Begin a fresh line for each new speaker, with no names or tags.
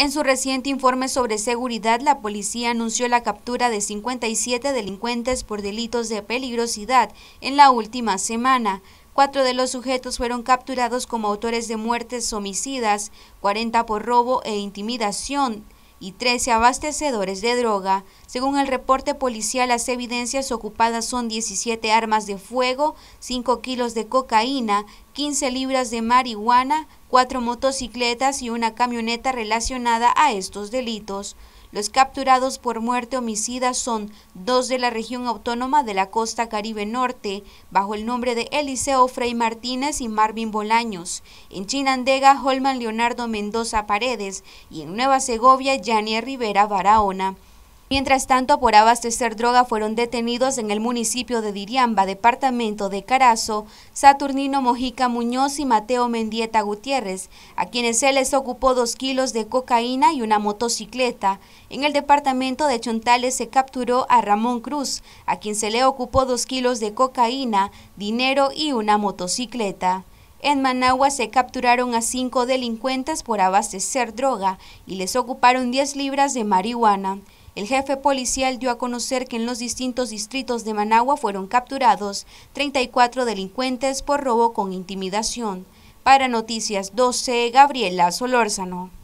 En su reciente informe sobre seguridad, la policía anunció la captura de 57 delincuentes por delitos de peligrosidad en la última semana. Cuatro de los sujetos fueron capturados como autores de muertes homicidas, 40 por robo e intimidación y 13 abastecedores de droga. Según el reporte policial, las evidencias ocupadas son 17 armas de fuego, 5 kilos de cocaína, 15 libras de marihuana, cuatro motocicletas y una camioneta relacionada a estos delitos. Los capturados por muerte homicida son dos de la región autónoma de la costa Caribe Norte, bajo el nombre de Eliseo Frey Martínez y Marvin Bolaños, en Chinandega, Holman Leonardo Mendoza Paredes y en Nueva Segovia, Yania Rivera Barahona. Mientras tanto, por abastecer droga fueron detenidos en el municipio de Diriamba, departamento de Carazo, Saturnino Mojica Muñoz y Mateo Mendieta Gutiérrez, a quienes se les ocupó dos kilos de cocaína y una motocicleta. En el departamento de Chontales se capturó a Ramón Cruz, a quien se le ocupó dos kilos de cocaína, dinero y una motocicleta. En Managua se capturaron a cinco delincuentes por abastecer droga y les ocuparon 10 libras de marihuana. El jefe policial dio a conocer que en los distintos distritos de Managua fueron capturados 34 delincuentes por robo con intimidación. Para Noticias 12, Gabriela Solórzano.